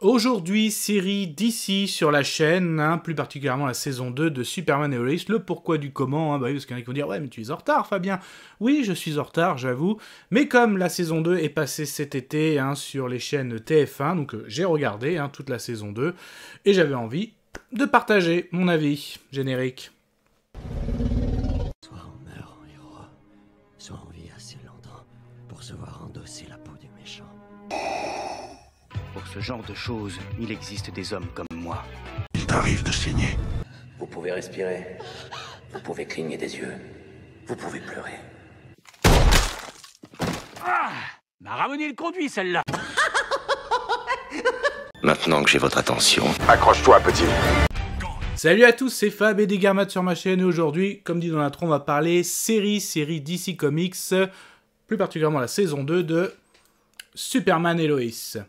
Aujourd'hui, série d'ici sur la chaîne, hein, plus particulièrement la saison 2 de Superman et Lois, le pourquoi du comment, hein, bah parce qu'il y en a qui vont dire « Ouais, mais tu es en retard, Fabien !» Oui, je suis en retard, j'avoue, mais comme la saison 2 est passée cet été hein, sur les chaînes TF1, donc euh, j'ai regardé toute la saison 2, et j'avais envie de partager mon avis. Générique. Soit on meurt en héros, soit on vit assez longtemps pour se voir endosser la peau du méchant. Pour ce genre de choses, il existe des hommes comme moi. Il t'arrive de saigner. Vous pouvez respirer. Vous pouvez cligner des yeux. Vous pouvez pleurer. Ah M'a ramené le conduit, celle-là Maintenant que j'ai votre attention... Accroche-toi, petit Salut à tous, c'est Fab et Dégarmat sur ma chaîne et aujourd'hui, comme dit dans l'intro, on va parler série, série DC Comics, plus particulièrement la saison 2 de Superman Lois.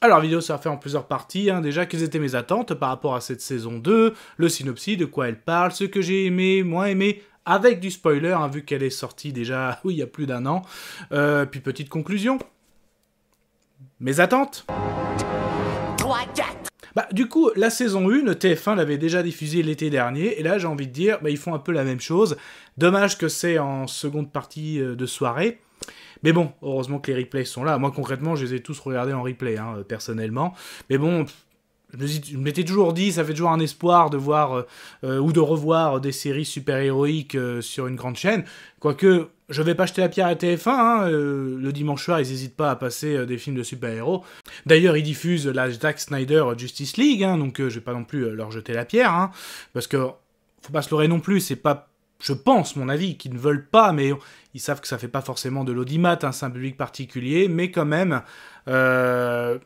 Alors, vidéo sera fait en plusieurs parties. Hein. Déjà, quelles étaient mes attentes par rapport à cette saison 2, le synopsis, de quoi elle parle, ce que j'ai aimé, moins aimé, avec du spoiler, hein, vu qu'elle est sortie déjà, oui, il y a plus d'un an. Euh, puis, petite conclusion. Mes attentes. Bah, du coup, la saison 1, TF1 l'avait déjà diffusée l'été dernier, et là j'ai envie de dire, bah, ils font un peu la même chose. Dommage que c'est en seconde partie euh, de soirée. Mais bon, heureusement que les replays sont là. Moi, concrètement, je les ai tous regardés en replay, hein, euh, personnellement. Mais bon, je m'étais toujours dit, ça fait toujours un espoir de voir euh, euh, ou de revoir des séries super-héroïques sur une grande chaîne. Quoique, je vais pas jeter la pierre à TF1, hein, le dimanche soir, ils n'hésitent pas à passer des films de super-héros. D'ailleurs, ils diffusent la Zack Snyder Justice League, hein, donc je vais pas non plus leur jeter la pierre, parce que, faut pas se leurrer non plus, c'est pas je pense, mon avis, qu'ils ne veulent pas, mais ils savent que ça fait pas forcément de l'audimat, c'est un public particulier, mais quand même. Euh,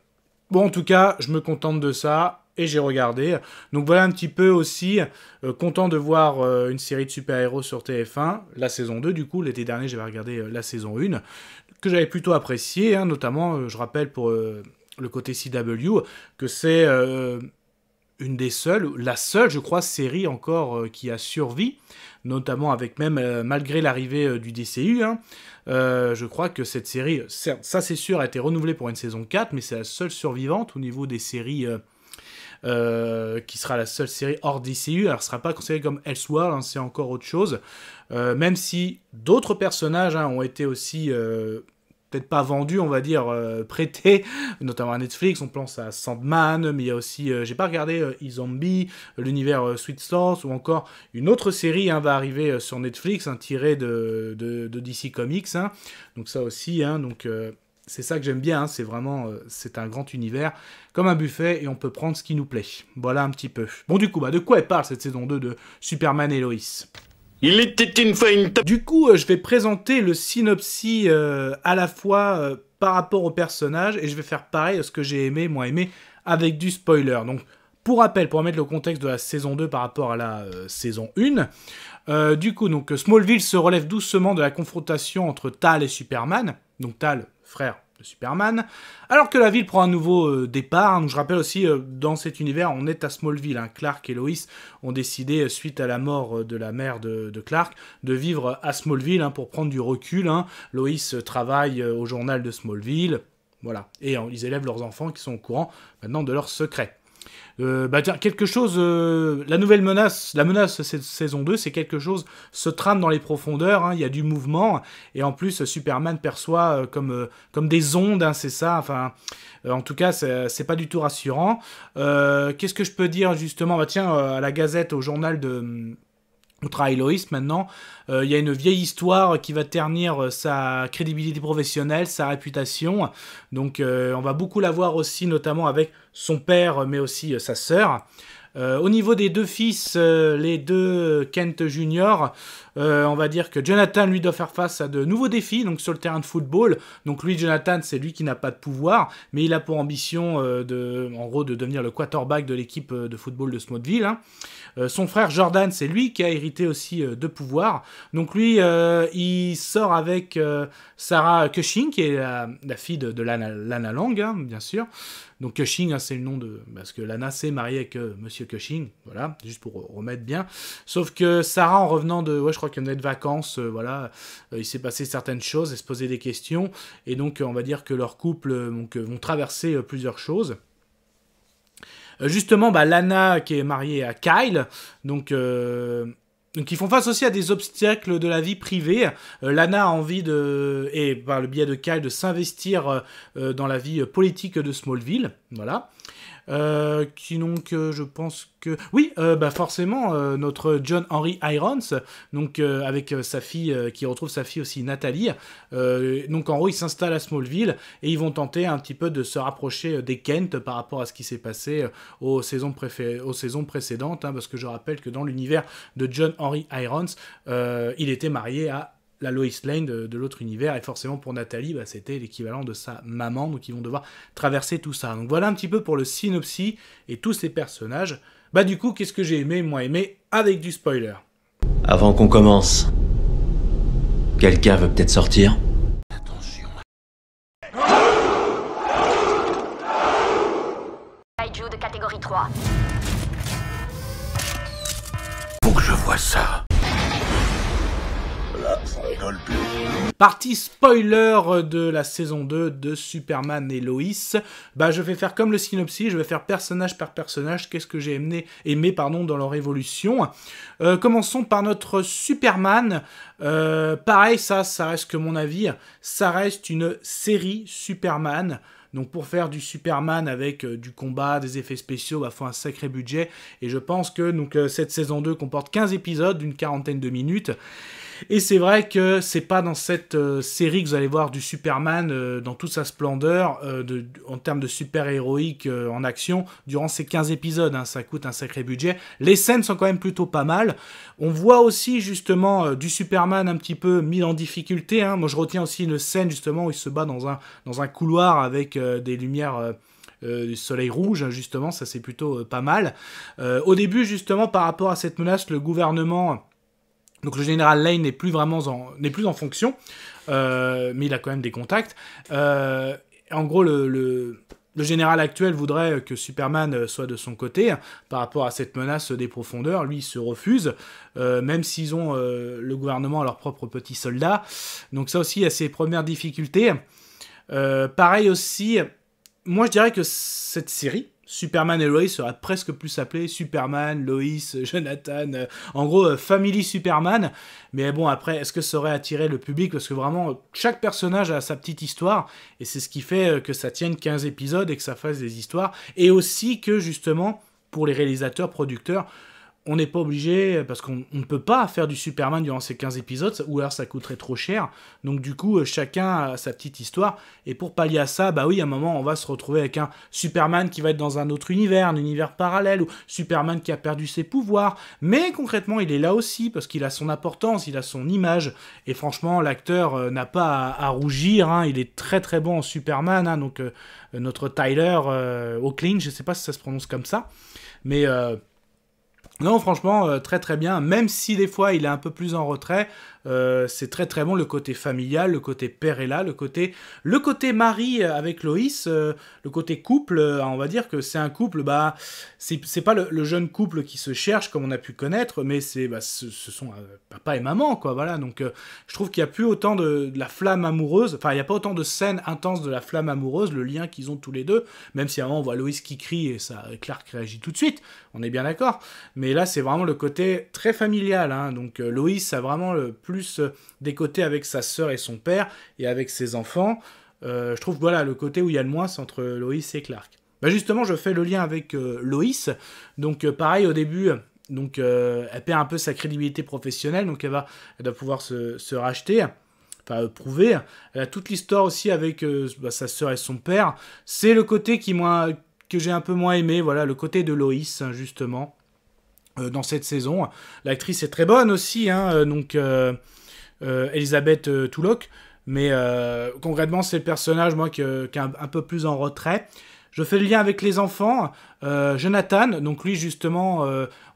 bon, en tout cas, je me contente de ça. Et j'ai regardé. Donc voilà un petit peu aussi euh, content de voir euh, une série de super-héros sur TF1, la saison 2 du coup, l'été dernier j'avais regardé la saison 1, que j'avais plutôt apprécié, hein, notamment je rappelle pour le côté CW, que c'est une des seules, la seule, je crois, série encore euh, qui a survécu, notamment avec même, euh, malgré l'arrivée euh, du DCU, hein. je crois que cette série, ça c'est sûr, a été renouvelée pour une saison 4, mais c'est la seule survivante au niveau des séries... qui sera la seule série hors DCU. Alors, ne sera pas considérée comme Elseworld, hein, c'est encore autre chose. même si d'autres personnages hein, ont été aussi peut-être pas vendu, on va dire, euh, prêté, notamment à Netflix. On pense à Sandman, mais il y a aussi, euh, j'ai pas regardé, e zombie l'univers Sweet Source, ou encore une autre série hein, va arriver sur Netflix, un hein, tiré de, DC Comics. Hein. Donc ça aussi, donc c'est ça que j'aime bien, c'est vraiment, c'est un grand univers, comme un buffet, et on peut prendre ce qui nous plaît. Voilà un petit peu. Bon du coup, bah, de quoi elle parle cette saison 2 de Superman et Lois il était une Du coup, euh, je vais présenter le synopsis euh, à la fois euh, par rapport au personnage et je vais faire pareil à ce que j'ai aimé, moi aimé, avec du spoiler. Donc, pour rappel, pour mettre le contexte de la saison 2 par rapport à la saison 1, du coup, donc Smallville se relève doucement de la confrontation entre Tal et Superman. Donc Tal, frère Superman, alors que la ville prend un nouveau euh, départ. Je rappelle aussi, euh, dans cet univers, on est à Smallville. Hein. Clark et Lois ont décidé, euh, suite à la mort de la mère de, Clark, de vivre à Smallville hein, pour prendre du recul. Loïs hein. Lois travaille au journal de Smallville. Voilà. Et ils élèvent leurs enfants qui sont au courant maintenant de leurs secrets. Euh, bah quelque chose, euh, la nouvelle menace, la menace cette saison 2, c'est quelque chose se trame dans les profondeurs, hein, il y a du mouvement, et en plus Superman perçoit euh, comme, comme des ondes, hein, c'est ça, enfin, en tout cas, c'est pas du tout rassurant. Qu'est-ce que je peux dire justement, bah tiens, à la gazette, au journal de ultra maintenant, il y a une vieille histoire qui va ternir sa crédibilité professionnelle, sa réputation. Donc on va beaucoup la voir aussi notamment avec son père, mais aussi euh, sa sœur. Euh, au niveau des deux fils, euh, les deux Kent Junior, on va dire que Jonathan lui doit faire face à de nouveaux défis donc sur le terrain de football. Donc lui, Jonathan, c'est lui qui n'a pas de pouvoir, mais il a pour ambition de, en gros, de devenir le quarterback de l'équipe de football de Smallville. Hein. son frère Jordan, c'est lui qui a hérité aussi de pouvoir. Donc lui, il sort avec Sarah Cushing, qui est la, fille de, Lana, Lang, hein, bien sûr. Donc Cushing, hein, c'est le nom de. Parce que Lana s'est mariée avec euh, Monsieur Cushing, voilà, juste pour remettre bien. Sauf que Sarah, en revenant de. Ouais, je crois qu'elle est de vacances, euh, voilà, euh, il s'est passé certaines choses, et se poser des questions, et donc on va dire que leur couple donc, vont traverser plusieurs choses justement, bah, Lana qui est mariée à Kyle, donc donc ils font face aussi à des obstacles de la vie privée. Euh, Lana a envie de, et par le biais de Kyle, de s'investir euh, euh, dans la vie politique de Smallville. Voilà. qui donc, je pense que... Oui, euh, bah, forcément, euh, notre John Henry Irons, donc euh, avec sa fille, qui retrouve sa fille aussi, Nathalie. donc en gros, ils s'installent à Smallville et ils vont tenter un petit peu de se rapprocher des Kent par rapport à ce qui s'est passé aux saisons, précédentes, hein, parce que je rappelle que dans l'univers de John Henry Irons, il était marié à la Lois Lane de, l'autre univers, et forcément pour Nathalie, bah, c'était l'équivalent de sa maman, donc ils vont devoir traverser tout ça. Donc voilà un petit peu pour le synopsis et tous ces personnages. Bah du coup, qu'est-ce que j'ai aimé, moi aimé, avec du spoiler. Avant qu'on commence, quelqu'un veut peut-être sortir Attention. Kaiju de catégorie 3. Faut que je vois ça. Partie spoiler de la saison 2 de Superman et Loïs. Bah, je vais faire comme le synopsis, je vais faire personnage par personnage, qu'est-ce que j'ai aimé, aimé pardon, dans leur évolution. Euh, commençons par notre Superman. Euh, pareil, ça, ça reste que mon avis, ça reste une série Superman. Donc pour faire du Superman avec euh, du combat, des effets spéciaux, il bah, faut un sacré budget. Et je pense que donc, cette saison 2 comporte 15 épisodes d'une quarantaine de minutes. Et c'est vrai que c'est pas dans cette euh, série que vous allez voir du Superman euh, dans toute sa splendeur euh, en termes de super-héroïque en action durant ces 15 épisodes. Hein. ça coûte un sacré budget. Les scènes sont quand même plutôt pas mal. On voit aussi justement du Superman un petit peu mis en difficulté. Hein. Moi je retiens aussi une scène justement où il se bat dans un, dans un couloir avec des lumières... du soleil rouge, justement, ça c'est plutôt pas mal. au début, justement, par rapport à cette menace, le gouvernement donc le général Lane n'est plus vraiment n'est plus en fonction, euh, mais il a quand même des contacts. Euh, en gros, le, le, général actuel voudrait que Superman soit de son côté hein, par rapport à cette menace des profondeurs. Lui, il se refuse, euh, même s'ils ont le gouvernement à leur propre petit soldats. Donc ça aussi, il y a ses premières difficultés. pareil aussi, moi je dirais que cette série, Superman et Lois seraient presque plus appelé Superman, Lois, Jonathan, euh, en gros euh, Family Superman. Mais bon, après, est-ce que ça aurait attiré le public Parce que vraiment, chaque personnage a sa petite histoire, et c'est ce qui fait euh, que ça tienne 15 épisodes et que ça fasse des histoires, et aussi que justement, pour les réalisateurs, producteurs, on n'est pas obligé, parce qu'on ne peut pas faire du Superman durant ces 15 épisodes, ou alors ça coûterait trop cher. Donc du coup, euh, chacun a sa petite histoire. Et pour pallier à ça, bah oui, à un moment, on va se retrouver avec un Superman qui va être dans un autre univers, un univers parallèle, ou Superman qui a perdu ses pouvoirs. Mais concrètement, il est là aussi, parce qu'il a son importance, il a son image. Et franchement, l'acteur euh, n'a pas à, rougir, hein. il est très très bon en Superman. Hein. donc euh, notre Tyler euh, je ne sais pas si ça se prononce comme ça, mais... Non, franchement, euh, très très bien, même si des fois il est un peu plus en retrait, euh, c'est très très bon le côté familial, le côté père et là, le côté le côté mari avec Loïs, euh, le côté couple. Euh, on va dire que c'est un couple, bah c'est pas le, jeune couple qui se cherche comme on a pu connaître, mais c'est bah, ce, sont papa et maman quoi. Voilà donc je trouve qu'il n'y a plus autant de, la flamme amoureuse. Enfin il y a pas autant de scènes intenses de la flamme amoureuse, le lien qu'ils ont tous les deux. Même si avant on voit Loïs qui crie et ça Clark réagit tout de suite. On est bien d'accord. Mais là c'est vraiment le côté très familial. Hein. donc Loïs a vraiment le plus plus euh, des côtés avec sa sœur et son père et avec ses enfants. Euh, je trouve voilà le côté où il y a le moins entre Loïs et Clark. Bah justement, je fais le lien avec euh, Loïs. Donc pareil au début, donc elle perd un peu sa crédibilité professionnelle, donc elle va, elle doit pouvoir se, racheter. Enfin, prouver. Elle a toute l'histoire aussi avec bah, sa sœur et son père. C'est le côté qui moi que j'ai un peu moins aimé, voilà, le côté de Loïs, hein, justement. Euh, dans cette saison. L'actrice est très bonne aussi, hein, euh, donc euh, Elisabeth Touloc. Mais concrètement, c'est le personnage, moi, qui est un, peu plus en retrait. Je fais le lien avec les enfants. Jonathan, donc lui, justement,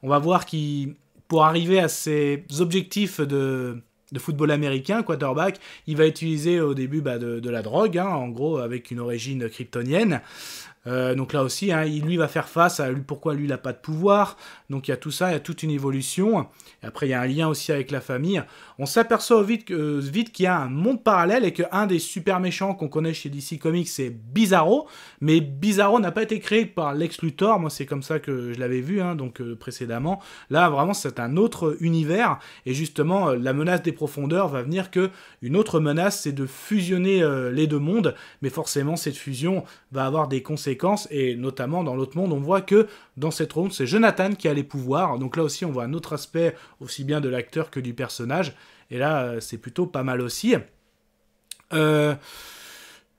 on va voir qui pour arriver à ses objectifs de, football américain, quarterback, il va utiliser au début bah, de, la drogue, hein, en gros avec une origine kryptonienne. Euh, donc là aussi, hein, il, lui va faire face à pourquoi lui il n'a pas de pouvoir. Donc il y a tout ça, il y a toute une évolution. après, il y a un lien aussi avec la famille. On s'aperçoit vite, euh, qu'il y a un monde parallèle et qu'un des super méchants qu'on connaît chez DC Comics, c'est Bizarro. Mais Bizarro n'a pas été créé par Lex Luthor. Moi, c'est comme ça que je l'avais vu hein, donc, euh, précédemment. Là, vraiment, c'est un autre univers. Et justement, la menace des profondeurs va venir que une autre menace, c'est de fusionner les deux mondes. Mais forcément, cette fusion va avoir des conséquences et notamment dans l'autre monde, on voit que dans cette ronde, c'est Jonathan qui a les pouvoirs. Donc là aussi, on voit un autre aspect aussi bien de l'acteur que du personnage. Et là, euh, c'est plutôt pas mal aussi. Euh,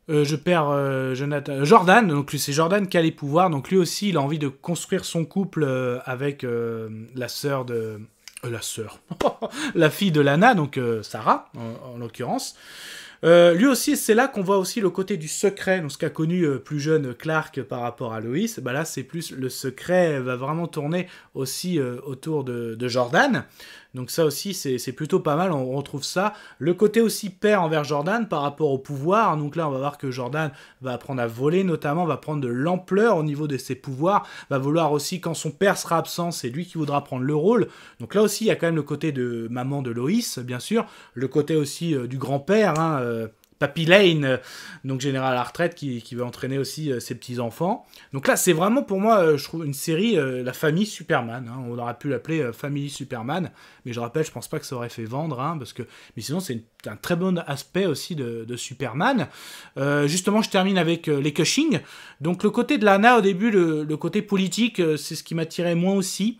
euh, je perds Jonathan, Jordan, donc c'est Jordan qui a les pouvoirs, donc lui aussi il a envie de construire son couple avec la sœur de... la sœur, la fille de Lana, donc Sarah en l'occurrence. Euh, lui aussi, c'est là qu'on voit aussi le côté du secret. ce qu'a connu euh, plus jeune Clark euh, par rapport à Loïs, bah là, c'est plus le secret va vraiment tourner aussi autour de, de Jordan. Donc ça aussi, c'est plutôt pas mal, on retrouve ça. Le côté aussi père envers Jordan par rapport au pouvoir. Donc là, on va voir que Jordan va apprendre à voler notamment, va prendre de l'ampleur au niveau de ses pouvoirs, va vouloir aussi, quand son père sera absent, c'est lui qui voudra prendre le rôle. Donc là aussi, il y a quand même le côté de maman de Loïs, bien sûr, le côté aussi euh, du grand-père, hein, euh, Papy Lane, euh, donc général à la retraite, qui, qui veut entraîner aussi euh, ses petits-enfants. Donc là, c'est vraiment pour moi, euh, je trouve, une série, la famille Superman. Hein. On aurait pu l'appeler Family Superman, mais je rappelle, je pense pas que ça aurait fait vendre, hein, parce que... mais sinon, c'est un très bon aspect aussi de, Superman. justement, je termine avec les Cushing. Donc le côté de Lana, au début, le, le côté politique, c'est ce qui m'attirait moins aussi.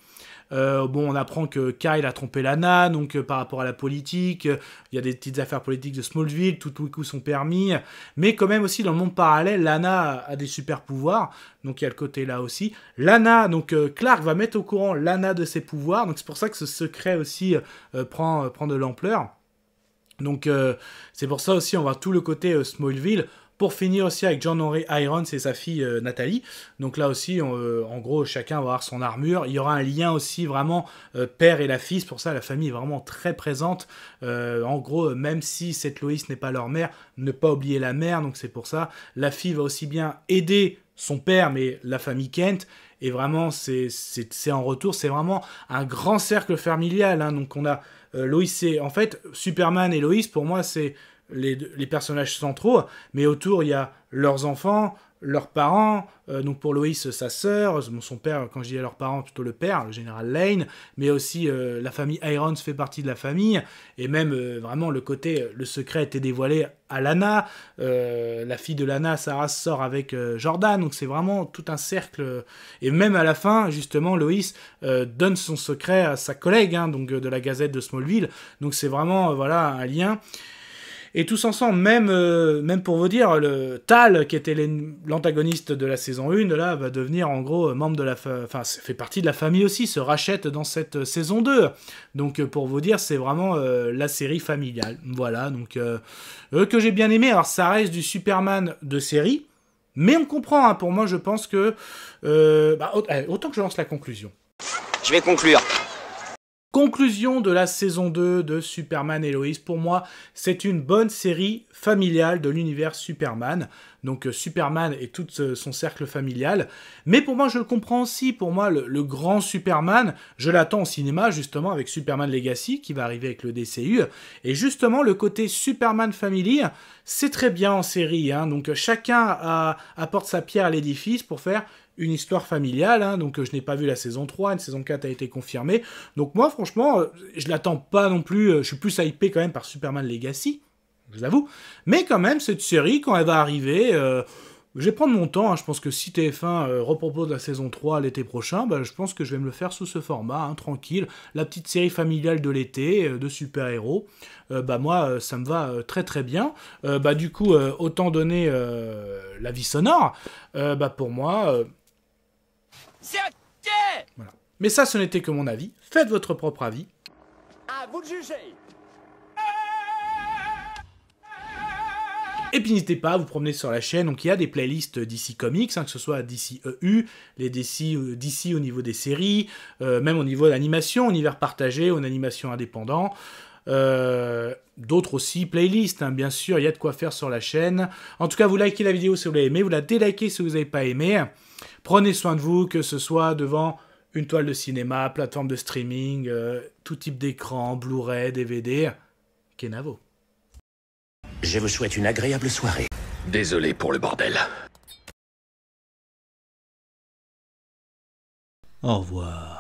Euh, bon, on apprend que Kyle a trompé Lana, donc euh, par rapport à la politique, euh, il y a des petites affaires politiques de Smallville, tout les coup sont permis. Mais quand même aussi dans le monde parallèle, Lana a, des super pouvoirs, donc il y a le côté là aussi. Lana, donc Clark va mettre au courant Lana de ses pouvoirs, donc c'est pour ça que ce secret aussi prend, prend de l'ampleur. Donc c'est pour ça aussi on va tout le côté Smallville. Pour finir aussi avec John Henry Irons et sa fille euh, Nathalie. Donc là aussi, euh, en gros, chacun va avoir son armure. Il y aura un lien aussi vraiment euh, père et la fille. Pour ça, la famille est vraiment très présente. en gros, même si cette Loïs n'est pas leur mère, ne pas oublier la mère. Donc c'est pour ça. La fille va aussi bien aider son père, mais la famille Kent. Et vraiment, c'est en retour. C'est vraiment un grand cercle familial. Hein. Donc on a Loïs c'est, En fait, Superman et Loïs, pour moi, c'est les, personnages centraux, mais autour, il y a leurs enfants, leurs parents, euh, donc pour Loïs, sa sœur, son père, quand je dis leurs parents, plutôt le père, le général Lane, mais aussi euh, la famille Irons fait partie de la famille, et même euh, vraiment le côté, le secret était dévoilé à Lana, la fille de Lana, Sarah, sort avec Jordan, donc c'est vraiment tout un cercle, et même à la fin, justement, Loïs donne son secret à sa collègue, hein, donc de la Gazette de Smallville, donc c'est vraiment, voilà, un lien. Et tous ensemble, même, euh, même pour vous dire, le Tal, qui était l'antagoniste de la saison 1, là, va devenir en gros membre de la... Enfin, fait partie de la famille aussi, se rachète dans cette euh, saison 2. Donc euh, pour vous dire, c'est vraiment la série familiale. Voilà, donc... que j'ai bien aimé, alors ça reste du Superman de série, mais on comprend, hein. pour moi je pense que... Bah, eh, autant que je lance la conclusion. Je vais conclure. Conclusion de la saison 2 de Superman et Lois. Pour moi, c'est une bonne série familiale de l'univers Superman donc euh, Superman et tout son cercle familial. Mais pour moi, je le comprends aussi. Pour moi, le, grand Superman, je l'attends au cinéma justement avec Superman Legacy qui va arriver avec le DCU. Et justement, le côté Superman Family, c'est très bien en série. Hein. Donc euh, chacun apporte sa pierre à l'édifice pour faire une histoire familiale, hein. donc euh, je n'ai pas vu la saison 3, une saison 4 a été confirmée. Donc moi franchement, je l'attends pas non plus, je suis plus hypé quand même par Superman Legacy, je vous Mais quand même, cette série, quand elle va arriver, euh, je vais prendre mon temps. Hein. Je pense que si TF1 euh, repropose la saison 3 l'été prochain, bah, je pense que je vais me le faire sous ce format, hein, tranquille. La petite série familiale de l'été, euh, de super-héros. bah moi, ça me va très très bien. bah du coup, autant donner la vie sonore. bah pour moi... C'est voilà. Mais ça, ce n'était que mon avis. Faites votre propre avis. À vous de juger Et puis n'hésitez pas à vous promener sur la chaîne, donc il y a des playlists DC Comics, hein, que ce soit DC EU, les DC, euh, DC au niveau des séries, euh, même au niveau d'animation, univers partagé, en animation indépendant. Euh, d'autres aussi, playlists, hein, bien sûr, il y a de quoi faire sur la chaîne. En tout cas, vous likez la vidéo si vous l'avez aimé, vous la délikez si vous n'avez pas aimé. Prenez soin de vous, que ce soit devant une toile de cinéma, plateforme de streaming, tout type d'écran, Blu-ray, DVD. Kenavo. Je vous souhaite une agréable soirée. Désolé pour le bordel. Au revoir.